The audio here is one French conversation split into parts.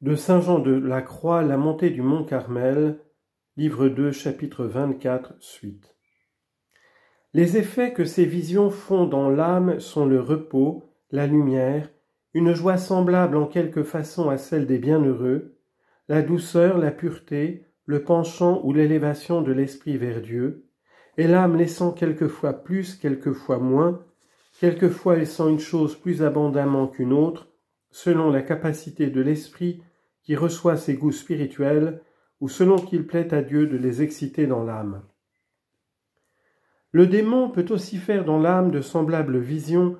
De saint Jean de la Croix, la montée du mont Carmel, livre 2, chapitre 24, suite. Les effets que ces visions font dans l'âme sont le repos, la lumière, une joie semblable en quelque façon à celle des bienheureux, la douceur, la pureté, le penchant ou l'élévation de l'esprit vers Dieu, et l'âme laissant quelquefois plus, quelquefois moins, quelquefois laissant une chose plus abondamment qu'une autre, selon la capacité de l'esprit qui reçoit ces goûts spirituels, ou selon qu'il plaît à Dieu de les exciter dans l'âme. Le démon peut aussi faire dans l'âme de semblables visions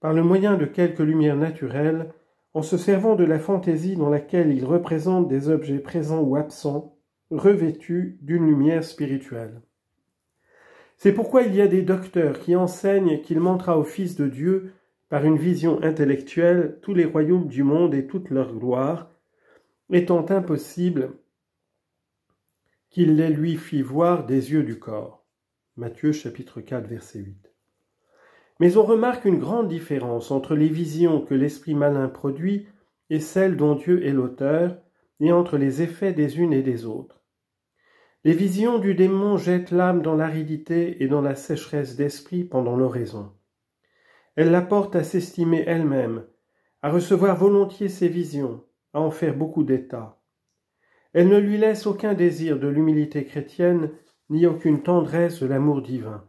par le moyen de quelques lumières naturelles, en se servant de la fantaisie dans laquelle il représente des objets présents ou absents, revêtus d'une lumière spirituelle. C'est pourquoi il y a des docteurs qui enseignent qu'il montra au Fils de Dieu par une vision intellectuelle tous les royaumes du monde et toute leur gloire, étant impossible qu'il les lui fit voir des yeux du corps. Matthieu chapitre 4 verset 8. Mais on remarque une grande différence entre les visions que l'esprit malin produit et celles dont Dieu est l'auteur, et entre les effets des unes et des autres. Les visions du démon jettent l'âme dans l'aridité et dans la sécheresse d'esprit pendant l'oraison. Elle l'apporte à s'estimer elle-même, à recevoir volontiers ses visions, à en faire beaucoup d'état. Elle ne lui laisse aucun désir de l'humilité chrétienne, ni aucune tendresse de l'amour divin.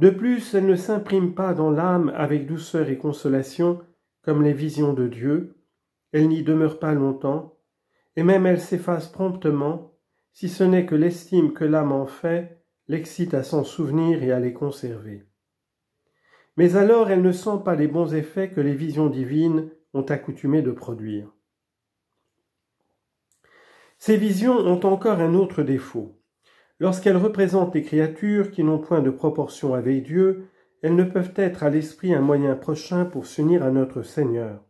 De plus, elle ne s'imprime pas dans l'âme avec douceur et consolation, comme les visions de Dieu, elle n'y demeure pas longtemps, et même elle s'efface promptement, si ce n'est que l'estime que l'âme en fait l'excite à s'en souvenir et à les conserver mais alors elle ne sent pas les bons effets que les visions divines ont accoutumé de produire. Ces visions ont encore un autre défaut. Lorsqu'elles représentent des créatures qui n'ont point de proportion avec Dieu, elles ne peuvent être à l'esprit un moyen prochain pour s'unir à notre Seigneur,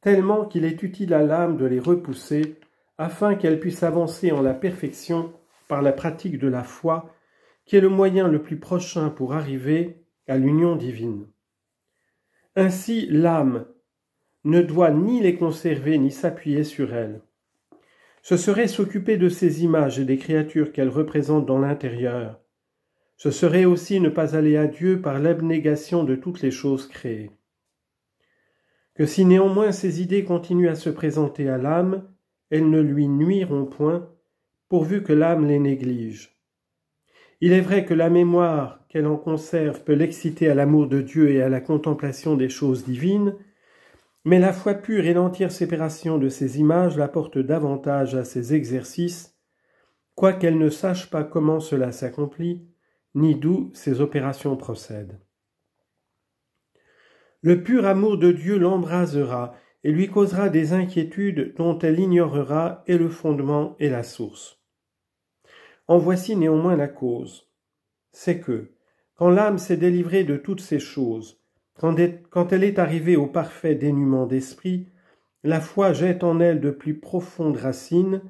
tellement qu'il est utile à l'âme de les repousser, afin qu'elle puisse avancer en la perfection par la pratique de la foi, qui est le moyen le plus prochain pour arriver à l'union divine. Ainsi l'âme ne doit ni les conserver ni s'appuyer sur elles. Ce serait s'occuper de ces images et des créatures qu'elles représentent dans l'intérieur. Ce serait aussi ne pas aller à Dieu par l'abnégation de toutes les choses créées. Que si néanmoins ces idées continuent à se présenter à l'âme, elles ne lui nuiront point, pourvu que l'âme les néglige. Il est vrai que la mémoire qu'elle en conserve peut l'exciter à l'amour de Dieu et à la contemplation des choses divines, mais la foi pure et l'entière séparation de ces images la davantage à ces exercices, quoiqu'elle ne sache pas comment cela s'accomplit, ni d'où ces opérations procèdent. Le pur amour de Dieu l'embrasera et lui causera des inquiétudes dont elle ignorera et le fondement et la source. En voici néanmoins la cause. C'est que, quand l'âme s'est délivrée de toutes ces choses, quand elle est arrivée au parfait dénuement d'esprit, la foi jette en elle de plus profondes racines,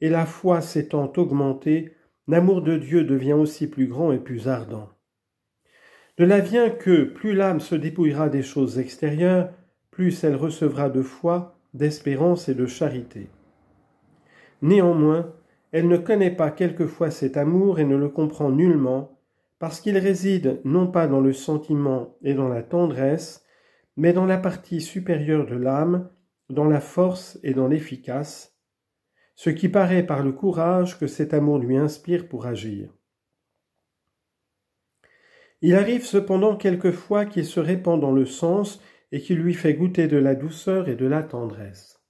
et la foi s'étant augmentée, l'amour de Dieu devient aussi plus grand et plus ardent. De là vient que plus l'âme se dépouillera des choses extérieures, plus elle recevra de foi, d'espérance et de charité. Néanmoins, elle ne connaît pas quelquefois cet amour et ne le comprend nullement, parce qu'il réside non pas dans le sentiment et dans la tendresse, mais dans la partie supérieure de l'âme, dans la force et dans l'efficace, ce qui paraît par le courage que cet amour lui inspire pour agir. Il arrive cependant quelquefois qu'il se répand dans le sens et qu'il lui fait goûter de la douceur et de la tendresse.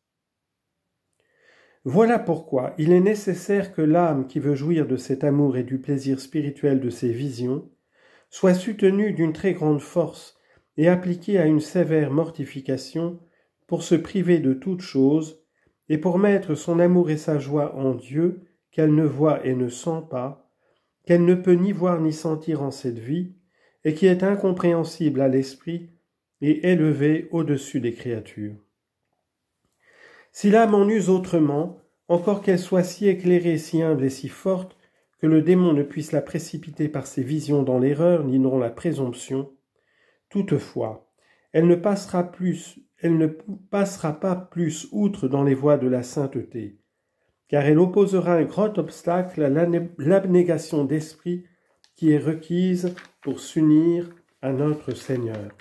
Voilà pourquoi il est nécessaire que l'âme qui veut jouir de cet amour et du plaisir spirituel de ses visions soit soutenue d'une très grande force et appliquée à une sévère mortification pour se priver de toute chose et pour mettre son amour et sa joie en Dieu qu'elle ne voit et ne sent pas, qu'elle ne peut ni voir ni sentir en cette vie, et qui est incompréhensible à l'esprit et élevée au-dessus des créatures. Si l'âme en use autrement, encore qu'elle soit si éclairée, si humble et si forte, que le démon ne puisse la précipiter par ses visions dans l'erreur ni non la présomption, toutefois, elle ne passera plus, elle ne passera pas plus outre dans les voies de la sainteté, car elle opposera un grand obstacle à l'abnégation d'esprit qui est requise pour s'unir à notre Seigneur.